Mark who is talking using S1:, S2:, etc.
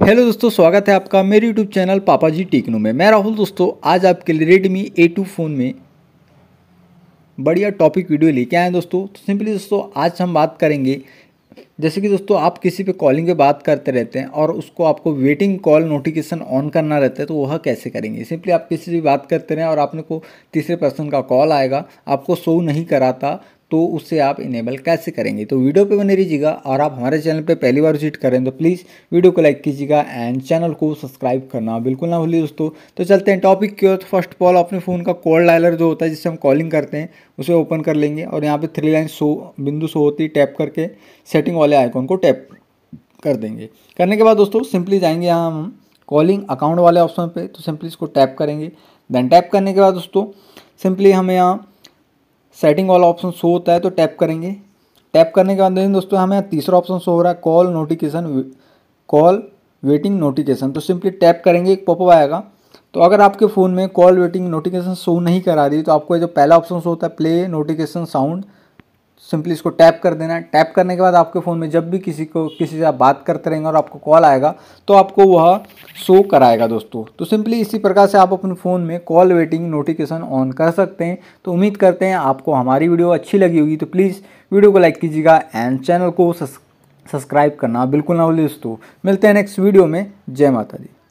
S1: hello दोस्तों स्वागत है आपका मेरे यूट्यूब चैनल पापा जी टेक्नो में मैं राहुल दोस्तों आज आपके लिए रेडमी ए टू फ़ोन में बढ़िया टॉपिक वीडियो लेके आए हैं दोस्तों तो सिंपली दोस्तों आज हम बात करेंगे जैसे कि दोस्तों आप किसी पे कॉलिंग पे बात करते रहते हैं और उसको आपको वेटिंग कॉल नोटिफिकेशन ऑन करना रहता है तो वह कैसे करेंगे सिंपली आप किसी से भी बात करते रहें और आपने को तीसरे पर्सन का कॉल आएगा आपको शो नहीं कराता तो उससे आप इनेबल कैसे करेंगे तो वीडियो पे बने रहिएगा और आप हमारे चैनल पे पहली बार विजिट करें तो प्लीज़ वीडियो को लाइक कीजिएगा एंड चैनल को सब्सक्राइब करना बिल्कुल ना भूलिए दोस्तों तो चलते हैं टॉपिक की ओर तो फर्स्ट ऑफ ऑल अपने फ़ोन का कॉल डायलर जो होता है जिससे हम कॉलिंग करते हैं उसे ओपन कर लेंगे और यहाँ पर थ्री लाइन शो बिंदु शो होती है टैप करके सेटिंग वाले आइकॉन को टैप कर देंगे करने के बाद दोस्तों सिंपली जाएंगे यहाँ हम कॉलिंग अकाउंट वाले ऑप्शन पर तो सिंपली इसको टैप करेंगे देन टैप करने के बाद दोस्तों सिंपली हमें यहाँ सेटिंग वाला ऑप्शन शो होता है तो टैप करेंगे टैप करने के बाद दोस्तों हमें तीसरा ऑप्शन शो हो रहा है call notification call waiting notification तो सिंपली टैप करेंगे एक पॉपअप आएगा तो अगर आपके फ़ोन में कॉल वेटिंग नोटिफिकेशन शो नहीं करा रही तो आपको जो पहला ऑप्शन शो होता है प्ले नोटिफिकेशन साउंड सिंपली इसको टैप कर देना है टैप करने के बाद आपके फ़ोन में जब भी किसी को किसी से आप बात करते रहेंगे और आपको कॉल आएगा तो आपको वह शो कराएगा दोस्तों तो सिंपली इसी प्रकार से आप अपने फ़ोन में कॉल वेटिंग नोटिफिकेशन ऑन कर सकते हैं तो उम्मीद करते हैं आपको हमारी वीडियो अच्छी लगी होगी तो प्लीज़ वीडियो को लाइक कीजिएगा एंड चैनल को सब्सक्राइब करना बिल्कुल ना भूलिए दोस्तों मिलते हैं नेक्स्ट वीडियो में जय माता दी